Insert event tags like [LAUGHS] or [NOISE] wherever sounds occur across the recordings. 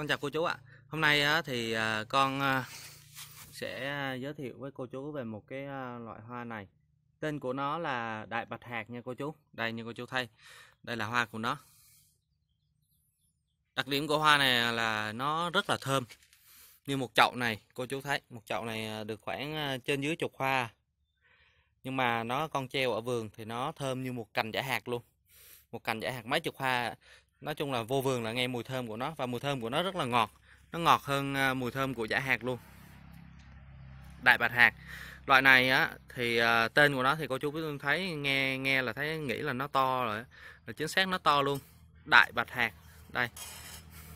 con chào cô chú ạ hôm nay thì à, con à, sẽ giới thiệu với cô chú về một cái à, loại hoa này tên của nó là đại bạch hạt nha cô chú đây như cô chú thấy đây là hoa của nó đặc điểm của hoa này là nó rất là thơm như một chậu này cô chú thấy một chậu này được khoảng trên dưới chục hoa nhưng mà nó con treo ở vườn thì nó thơm như một cành giả hạt luôn một cành giả hạt mấy chục hoa nói chung là vô vườn là nghe mùi thơm của nó và mùi thơm của nó rất là ngọt nó ngọt hơn à, mùi thơm của giả hạt luôn đại bạch hạt loại này á thì à, tên của nó thì cô chú biết thấy nghe nghe là thấy nghĩ là nó to rồi là chính xác nó to luôn đại bạch hạt đây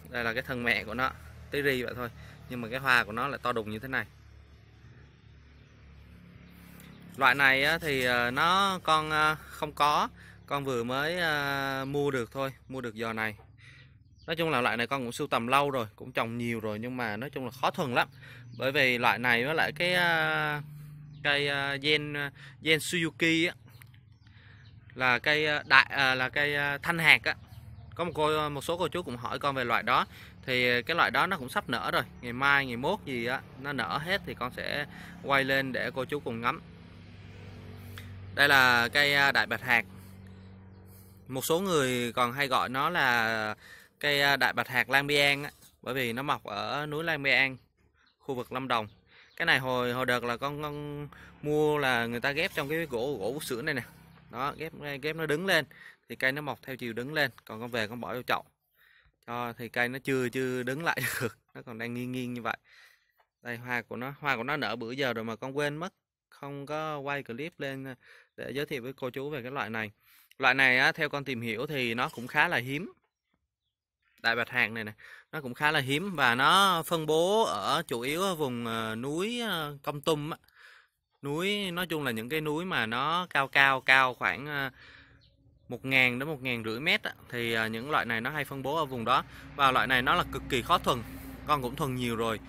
đây là cái thân mẹ của nó tí ri vậy thôi nhưng mà cái hoa của nó là to đùng như thế này loại này thì à, nó con không có con vừa mới à, mua được thôi mua được giò này nói chung là loại này con cũng sưu tầm lâu rồi cũng trồng nhiều rồi nhưng mà nói chung là khó thuần lắm bởi vì loại này với lại cái à, cây à, gen à, gen Suzuki á là cây à, đại à, là cây à, thanh hạt á có một cô một số cô chú cũng hỏi con về loại đó thì cái loại đó nó cũng sắp nở rồi ngày mai ngày mốt gì á nó nở hết thì con sẽ quay lên để cô chú cùng ngắm đây là cây à, đại bạch hạt một số người còn hay gọi nó là cây à, đại bạch hạt Lang Biang bởi vì nó mọc ở núi Lang Biang khu vực Lâm Đồng cái này hồi hồi đợt là con, con mua là người ta ghép trong cái gỗ gỗ sữa này nè đó ghép ghép nó đứng lên thì cây nó mọc theo chiều đứng lên còn con về con bỏ vô chậu cho thì cây nó chưa chưa đứng lại [LAUGHS] được nó còn đang nghiêng nghiêng như vậy đây hoa của nó hoa của nó nở bữa giờ rồi mà con quên mất không có quay clip lên à, để giới thiệu với cô chú về cái loại này Loại này á, theo con tìm hiểu thì nó cũng khá là hiếm. Đại bạch hạng này nè, nó cũng khá là hiếm và nó phân bố ở chủ yếu ở vùng ờ, núi ờ, Công Tum á. Núi nói chung là những cái núi mà nó cao cao cao khoảng 1.000 ờ, đến 1.000 rưỡi mét á, thì những loại này nó hay phân bố ở vùng đó và loại này nó là cực kỳ khó thuần con cũng thuần nhiều rồi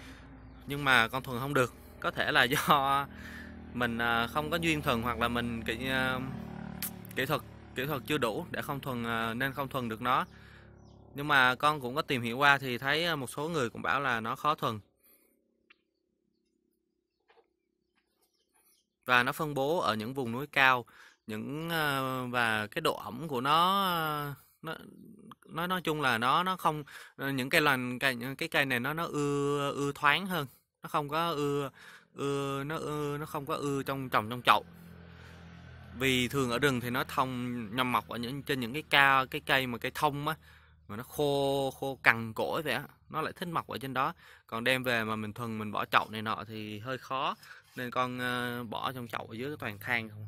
nhưng mà con thuần không được có thể là [LAUGHS] do mình không có duyên thuần hoặc là mình kỹ kỹ thuật kỹ thuật chưa đủ để không thuần à, nên không thuần được nó nhưng mà con cũng có tìm hiểu qua thì thấy à, một số người cũng bảo là nó khó thuần và nó phân bố ở những vùng núi cao những à, và cái độ ẩm của nó nó nói nói chung là nó nó không những cây lành cây cái cây này nó nó ưa ưa thoáng hơn nó không có ưa ưa nó ưa nó không có ưa trong trồng trong chậu vì thường ở rừng thì nó thông nhầm mọc ở những trên những cái ca cái cây mà cây thông á mà nó khô khô cằn cỗi vậy á nó lại thích mọc ở trên đó còn đem về mà mình thuần mình bỏ chậu này nọ thì hơi khó nên con ờ, bỏ trong chậu ở dưới toàn than không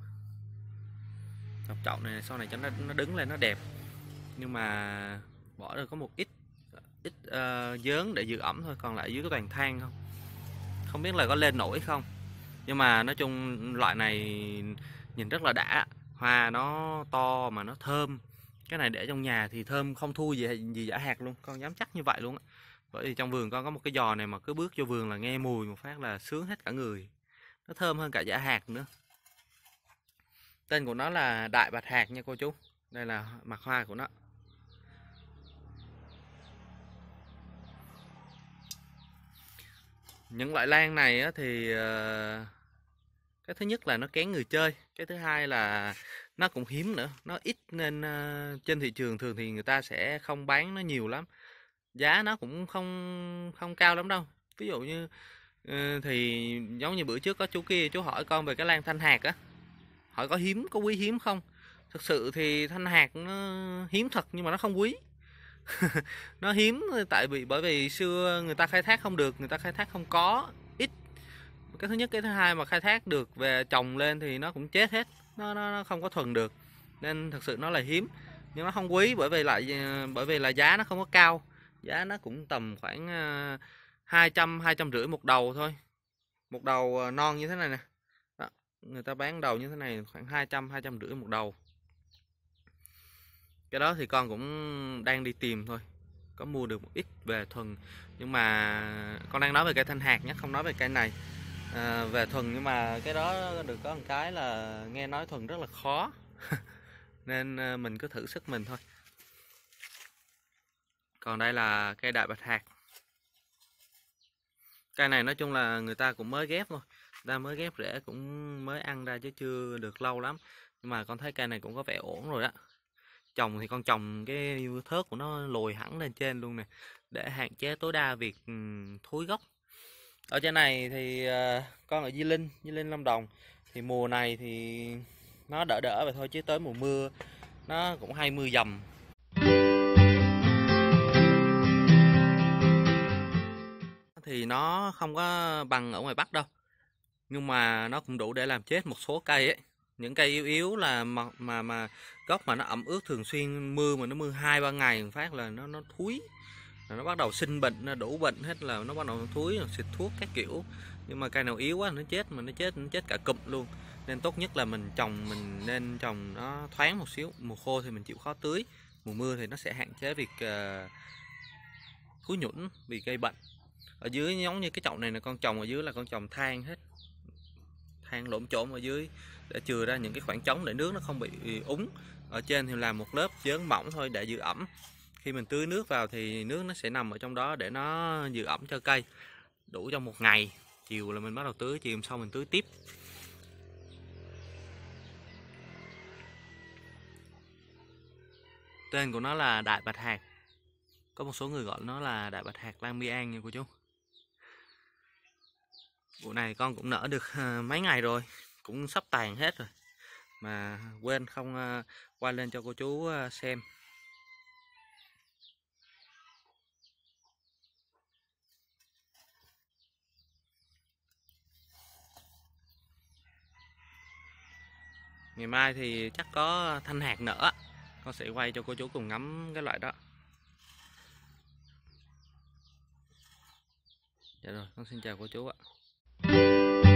trong à. chậu này sau này cho nó nó đứng lên nó đẹp nhưng mà bỏ được có một ít ít uh, dớn để giữ ẩm thôi còn lại dưới cái toàn than không không biết là có lên nổi không nhưng mà nói chung loại này nhìn rất là đã hoa nó to mà nó thơm cái này để trong nhà thì thơm không thua gì gì giả hạt luôn con dám chắc như vậy luôn á bởi vì trong vườn con có một cái giò này mà cứ bước vô vườn là nghe mùi một phát là sướng hết cả người nó thơm hơn cả giả hạt nữa tên của nó là đại bạch hạt nha cô chú đây là mặt hoa của nó những loại lan này thì ờ, cái thứ nhất là nó kén người chơi cái thứ hai là nó cũng hiếm nữa nó ít nên uh, trên thị trường thường thì người ta sẽ không bán nó nhiều lắm giá nó cũng không không cao lắm đâu ví dụ như uh, thì giống như bữa trước có chú kia chú hỏi con về cái lan thanh hạt á hỏi có hiếm có quý hiếm không thực sự thì thanh hạt nó hiếm thật nhưng mà nó không quý [LAUGHS] nó hiếm tại vì bởi vì xưa người ta khai thác không được người ta khai thác không có cái thứ nhất cái thứ hai mà khai thác được về trồng lên thì nó cũng chết hết nó, nó, nó không có thuần được nên thật sự nó là hiếm nhưng nó không quý bởi vì lại bởi vì là giá nó không có cao giá nó cũng tầm khoảng 200 ờ, 200 rưỡi một đầu thôi một đầu ờ, non như thế này nè Đó, người ta bán đầu như thế này khoảng 200 200 rưỡi một đầu cái đó thì con cũng đang đi tìm thôi có mua được một ít về thuần nhưng mà con đang nói về cây thanh hạt nhé không nói về cây này à, về thuần nhưng mà cái đó được có một cái là nghe nói thuần rất là khó [LAUGHS] nên ờ, mình cứ thử sức mình thôi còn đây là cây đại bạch hạt cây này nói chung là người ta cũng mới ghép thôi ta mới ghép rễ cũng mới ăn ra chứ chưa được lâu lắm nhưng mà con thấy cây này cũng có vẻ ổn rồi đó trồng thì con trồng cái thớt của nó lồi hẳn lên trên luôn nè để hạn chế tối đa việc thối gốc ở trên này thì ờ, con ở Di Linh Di Linh Lâm Đồng thì mùa này thì nó đỡ đỡ vậy thôi chứ tới mùa mưa nó cũng hay mưa dầm thì nó không có bằng ở ngoài Bắc đâu nhưng mà nó cũng đủ để làm chết một số cây ấy những cây yếu yếu là mà mà, mà gốc mà nó ẩm ướt thường xuyên mưa mà nó mưa hai ba ngày phát là nó nó thúi nó bắt đầu sinh bệnh nó đủ bệnh hết là nó bắt đầu thúi xịt thuốc các kiểu nhưng mà cây nào yếu quá nó chết mà nó chết nó chết cả cụm luôn nên tốt nhất là mình trồng mình nên trồng nó thoáng một xíu mùa khô thì mình chịu khó tưới mùa mưa thì nó sẽ hạn chế việc uh, thúi nhũn vì gây bệnh ở dưới giống như cái chậu này là con trồng ở dưới là con trồng than hết than lộn trộn ở dưới để trừ ra những cái khoảng trống để nước nó không bị úng ở trên thì làm một lớp dớn mỏng thôi để giữ ẩm khi mình tưới nước vào thì nước nó sẽ nằm ở trong đó để nó giữ ẩm cho cây đủ trong một ngày chiều là mình bắt đầu tưới chiều sau mình tưới tiếp tên của nó là đại bạch hạt có một số người gọi nó là đại bạch hạt lan mi an nha cô chú vụ này con cũng nở được à, mấy ngày rồi cũng sắp tàn hết rồi mà quên không à, qua lên cho cô chú à, xem ngày mai thì chắc có thanh hạt nữa, con sẽ quay cho cô chú cùng ngắm cái loại đó dạ rồi con xin chào cô chú ạ